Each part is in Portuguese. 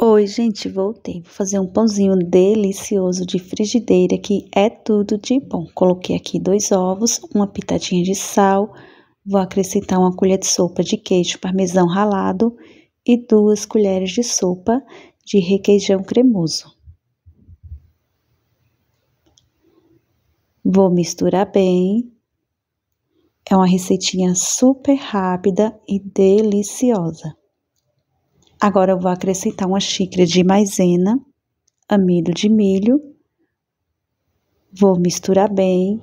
Oi, gente, voltei. Vou fazer um pãozinho delicioso de frigideira que é tudo de bom. Coloquei aqui dois ovos, uma pitadinha de sal, vou acrescentar uma colher de sopa de queijo parmesão ralado e duas colheres de sopa de requeijão cremoso. Vou misturar bem. É uma receitinha super rápida e deliciosa. Agora eu vou acrescentar uma xícara de maisena, amido de milho. Vou misturar bem.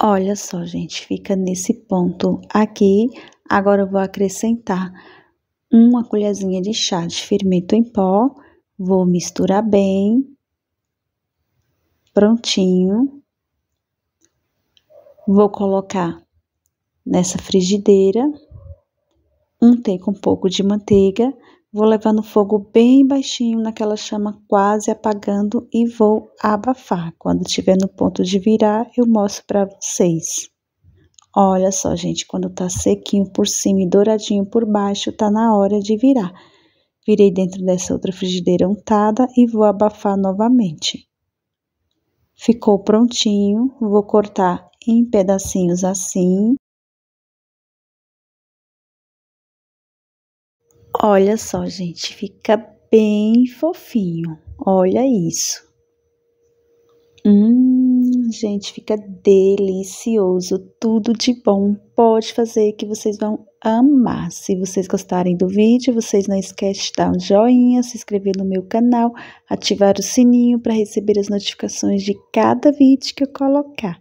Olha só, gente, fica nesse ponto aqui. Agora eu vou acrescentar uma colherzinha de chá de fermento em pó. Vou misturar bem. Prontinho. Vou colocar nessa frigideira untei com um pouco de manteiga. Vou levar no fogo bem baixinho, naquela chama quase apagando e vou abafar. Quando estiver no ponto de virar, eu mostro para vocês. Olha só, gente, quando tá sequinho por cima e douradinho por baixo, tá na hora de virar. Virei dentro dessa outra frigideira untada e vou abafar novamente. Ficou prontinho, vou cortar em pedacinhos assim. Olha só, gente, fica bem fofinho. Olha isso. Hum, gente, fica delicioso, tudo de bom. Pode fazer que vocês vão amar. Se vocês gostarem do vídeo, vocês não esquecem de dar um joinha, se inscrever no meu canal, ativar o sininho para receber as notificações de cada vídeo que eu colocar.